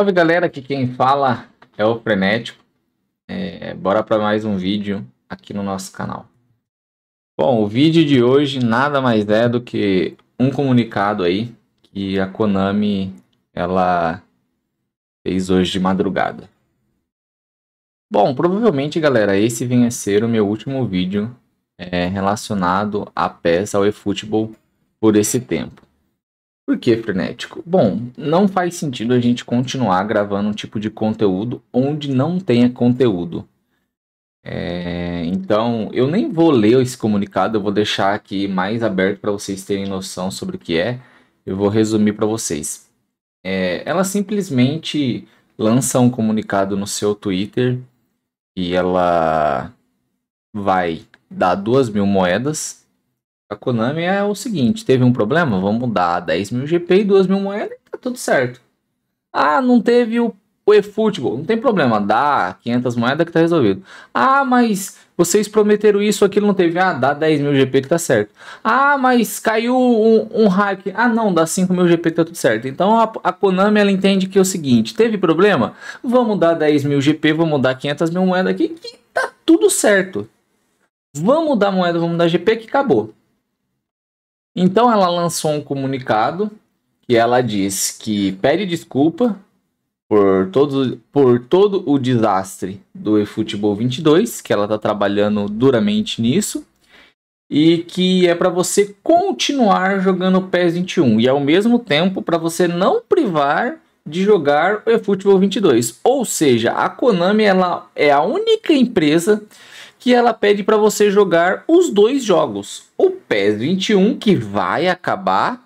Salve galera, aqui quem fala é o Frenético. É, bora para mais um vídeo aqui no nosso canal. Bom, o vídeo de hoje nada mais é do que um comunicado aí que a Konami ela fez hoje de madrugada. Bom, provavelmente galera, esse venha ser o meu último vídeo é, relacionado à peça ao eFootball por esse tempo. Por que frenético? Bom, não faz sentido a gente continuar gravando um tipo de conteúdo onde não tenha conteúdo. É, então, eu nem vou ler esse comunicado, eu vou deixar aqui mais aberto para vocês terem noção sobre o que é. Eu vou resumir para vocês. É, ela simplesmente lança um comunicado no seu Twitter e ela vai dar duas mil moedas a Konami é o seguinte: teve um problema, vamos dar 10 mil GP e 2 mil moedas e tá tudo certo. Ah, não teve o, o eFootball, não tem problema, dá 500 moedas que tá resolvido. Ah, mas vocês prometeram isso, aquilo não teve. Ah, dá 10 mil GP que tá certo. Ah, mas caiu um, um hack. Ah, não, dá 5 mil GP que tá tudo certo. Então a, a, Konami ela entende que é o seguinte: teve problema? Vamos dar 10 mil GP, vamos dar 500 mil moedas aqui que tá tudo certo. Vamos dar moeda, vamos dar GP que acabou. Então ela lançou um comunicado que ela diz que pede desculpa por, por todo o desastre do eFootball 22, que ela está trabalhando duramente nisso, e que é para você continuar jogando PES 21 e ao mesmo tempo para você não privar de jogar o eFootball 22. Ou seja, a Konami ela é a única empresa que ela pede para você jogar os dois jogos, o PES 21 que vai acabar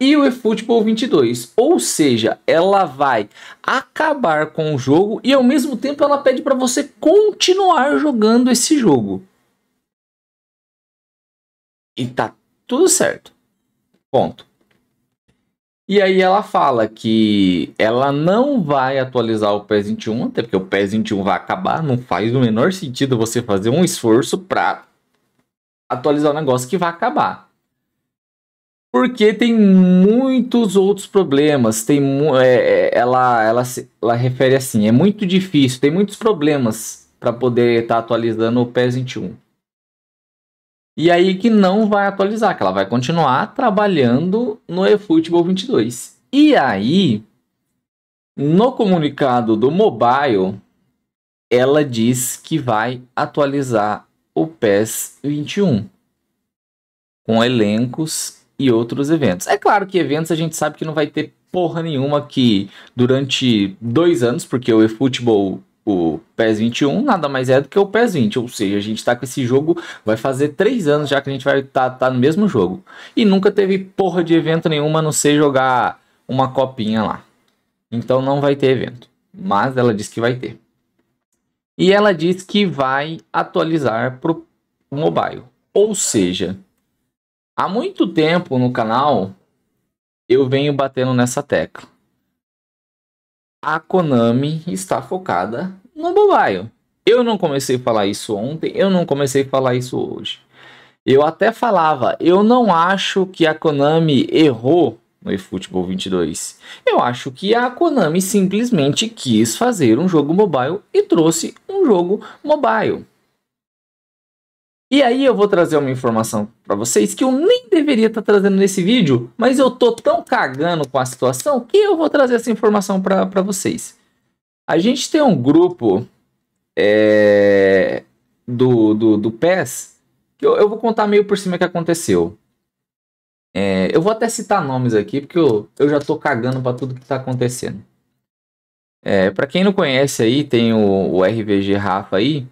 e o eFootball 22, ou seja, ela vai acabar com o jogo e ao mesmo tempo ela pede para você continuar jogando esse jogo. E tá tudo certo. Ponto. E aí ela fala que ela não vai atualizar o PES 21, até porque o PES 21 vai acabar, não faz o menor sentido você fazer um esforço para atualizar o um negócio que vai acabar. Porque tem muitos outros problemas, tem é, é, ela, ela, ela refere assim, é muito difícil, tem muitos problemas para poder estar tá atualizando o PES 21. E aí que não vai atualizar, que ela vai continuar trabalhando no eFootball 22. E aí, no comunicado do mobile, ela diz que vai atualizar o PES 21 com elencos e outros eventos. É claro que eventos a gente sabe que não vai ter porra nenhuma que durante dois anos, porque o eFootball o PES 21 nada mais é do que o PES 20, ou seja, a gente está com esse jogo, vai fazer três anos já que a gente vai estar tá, tá no mesmo jogo. E nunca teve porra de evento nenhuma, a não ser jogar uma copinha lá. Então não vai ter evento, mas ela diz que vai ter. E ela diz que vai atualizar pro mobile. Ou seja, há muito tempo no canal eu venho batendo nessa tecla a Konami está focada no mobile. Eu não comecei a falar isso ontem, eu não comecei a falar isso hoje. Eu até falava, eu não acho que a Konami errou no eFootball 22. Eu acho que a Konami simplesmente quis fazer um jogo mobile e trouxe um jogo mobile. E aí eu vou trazer uma informação para vocês que eu nem deveria estar tá trazendo nesse vídeo, mas eu tô tão cagando com a situação que eu vou trazer essa informação para vocês. A gente tem um grupo é, do, do, do PES que eu, eu, vou contar meio por cima o que aconteceu. É, eu vou até citar nomes aqui porque eu, eu já tô cagando para tudo que tá acontecendo. É, para quem não conhece aí, tem o, o RVG Rafa aí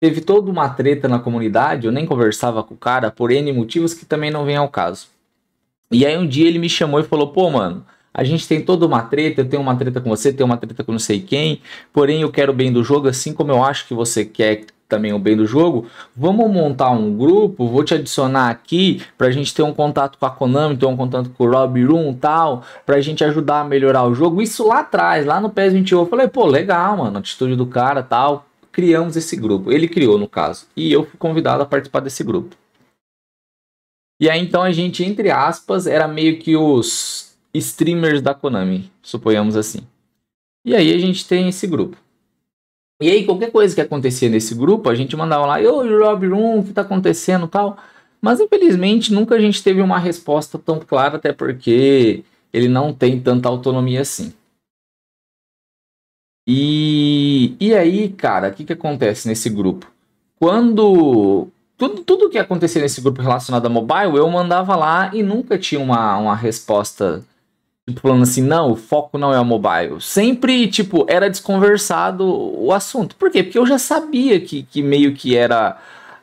Teve toda uma treta na comunidade, eu nem conversava com o cara por N motivos que também não vem ao caso. E aí um dia ele me chamou e falou: pô, mano, a gente tem toda uma treta, eu tenho uma treta com você, tenho uma treta com não sei quem, porém eu quero o bem do jogo, assim como eu acho que você quer também o bem do jogo. Vamos montar um grupo, vou te adicionar aqui pra gente ter um contato com a Konami, ter um contato com o Rob Room e tal, pra gente ajudar a melhorar o jogo. Isso lá atrás, lá no PES 21, eu falei, pô, legal, mano, atitude do cara tal criamos esse grupo. Ele criou, no caso. E eu fui convidado a participar desse grupo. E aí então a gente, entre aspas, era meio que os streamers da Konami, suponhamos assim. E aí a gente tem esse grupo. E aí qualquer coisa que acontecia nesse grupo, a gente mandava lá, ô Rob Room, o que tá acontecendo tal. Mas infelizmente nunca a gente teve uma resposta tão clara, até porque ele não tem tanta autonomia assim. E, e aí, cara, o que, que acontece nesse grupo? Quando. Tudo, tudo que acontecia nesse grupo relacionado a mobile, eu mandava lá e nunca tinha uma, uma resposta tipo, falando assim, não, o foco não é o mobile. Sempre, tipo, era desconversado o assunto. Por quê? Porque eu já sabia que, que meio que era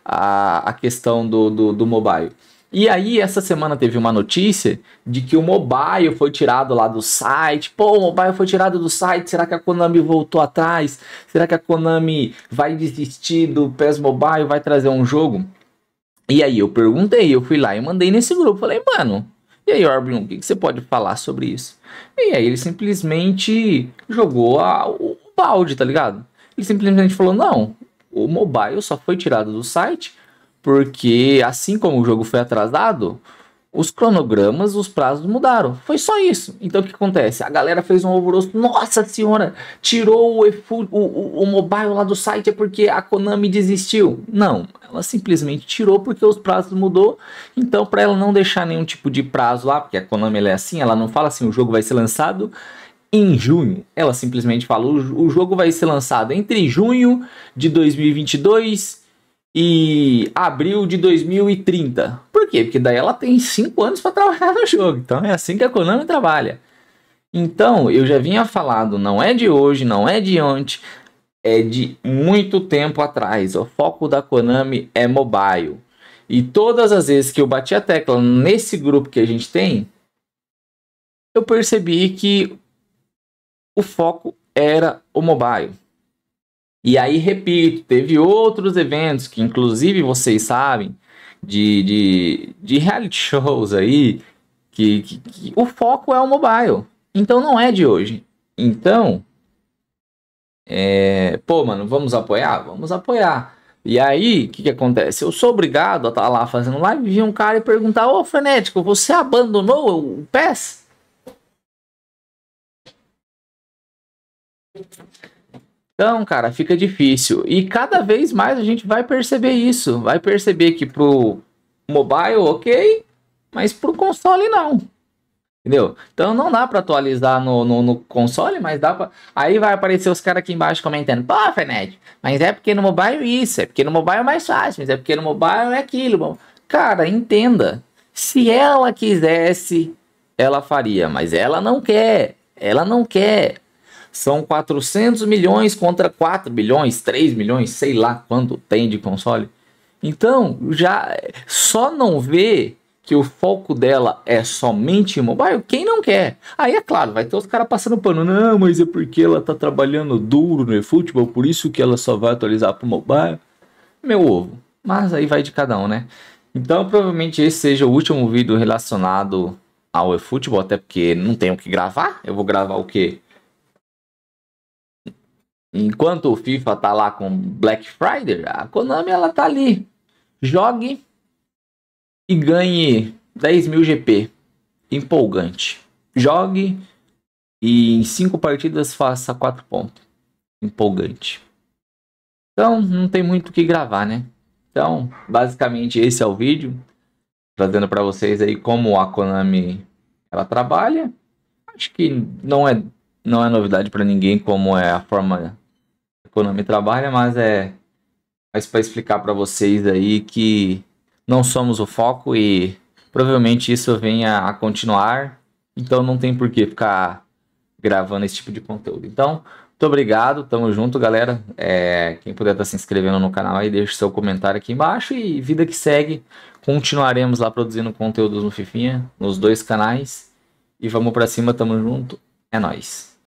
a, a questão do, do, do mobile. E aí, essa semana teve uma notícia de que o mobile foi tirado lá do site. Pô, o mobile foi tirado do site. Será que a Konami voltou atrás? Será que a Konami vai desistir do PES Mobile? Vai trazer um jogo? E aí, eu perguntei, eu fui lá e mandei nesse grupo. Falei, mano, e aí, Orbion, o que, que, você pode falar sobre isso? E aí, ele simplesmente jogou a, o balde, tá ligado? Ele simplesmente falou: não, o mobile só foi tirado do site porque assim como o jogo foi atrasado, os cronogramas, os prazos mudaram. Foi só isso. Então o que acontece? A galera fez um alvoroço. Nossa senhora, tirou o, o, o, mobile lá do site é porque a Konami desistiu. Não, ela simplesmente tirou porque os prazos mudou. Então para ela não deixar nenhum tipo de prazo lá, porque a Konami é assim, ela não fala assim, o jogo vai ser lançado em junho. Ela simplesmente fala, o, o jogo vai ser lançado entre junho de 2022 e abril de 2030. Por quê? Porque daí ela tem 5 anos para trabalhar no jogo. Então é assim que a Konami trabalha. Então, eu já vinha falado, não é de hoje, não é de ontem, é de muito tempo atrás. O foco da Konami é mobile. E todas as vezes que eu bati a tecla nesse grupo que a gente tem, eu percebi que o foco era o mobile. E aí, repito, teve outros eventos que, inclusive, vocês sabem, de, de, de reality shows aí, que, que, que o foco é o mobile. Então não é de hoje. Então, é, pô, mano, vamos apoiar? Vamos apoiar. E aí, o que, que acontece? Eu sou obrigado a estar tá lá fazendo live e vir um cara e perguntar: Ô Frenético, você abandonou o PES? Então, cara, fica difícil. E cada vez mais a gente vai perceber isso. Vai perceber que pro mobile, ok, mas pro console não. Entendeu? Então não dá para atualizar no, no, no, console, mas dá para. Aí vai aparecer os caras aqui embaixo comentando: pô, Ferned, mas é porque no mobile isso, é porque no mobile é mais fácil, mas é porque no mobile é aquilo. Cara, entenda. Se ela quisesse, ela faria, mas ela não quer. Ela não quer. São 400 milhões contra 4 bilhões, 3 milhões, sei lá quanto tem de console. Então, já só não vê que o foco dela é somente mobile, quem não quer? Aí é claro, vai ter os caras passando pano, não, mas é porque ela tá trabalhando duro no eFootball, por isso que ela só vai atualizar pro mobile. Meu ovo. Mas aí vai de cada um, né? Então, provavelmente esse seja o último vídeo relacionado ao eFootball, até porque não tenho o que gravar. Eu vou gravar o quê? Enquanto o FIFA tá lá com Black Friday, a Konami ela tá ali. Jogue e ganhe 10 mil GP. Empolgante. Jogue e em 5 partidas faça 4 pontos. Empolgante. Então, não tem muito o que gravar, né? Então, basicamente esse é o vídeo. Trazendo para vocês aí como a Konami ela trabalha. Acho que não é, não é novidade para ninguém como é a forma Konami trabalha, mas é mais para explicar para vocês aí que não somos o foco e provavelmente isso venha a continuar. Então não tem por que ficar gravando esse tipo de conteúdo. Então, muito obrigado, tamo junto, galera. É, quem puder estar tá se inscrevendo no canal aí, deixa seu comentário aqui embaixo e vida que segue. Continuaremos lá produzindo conteúdos no Fifinha, nos dois canais. E vamos para cima, tamo junto. É nós.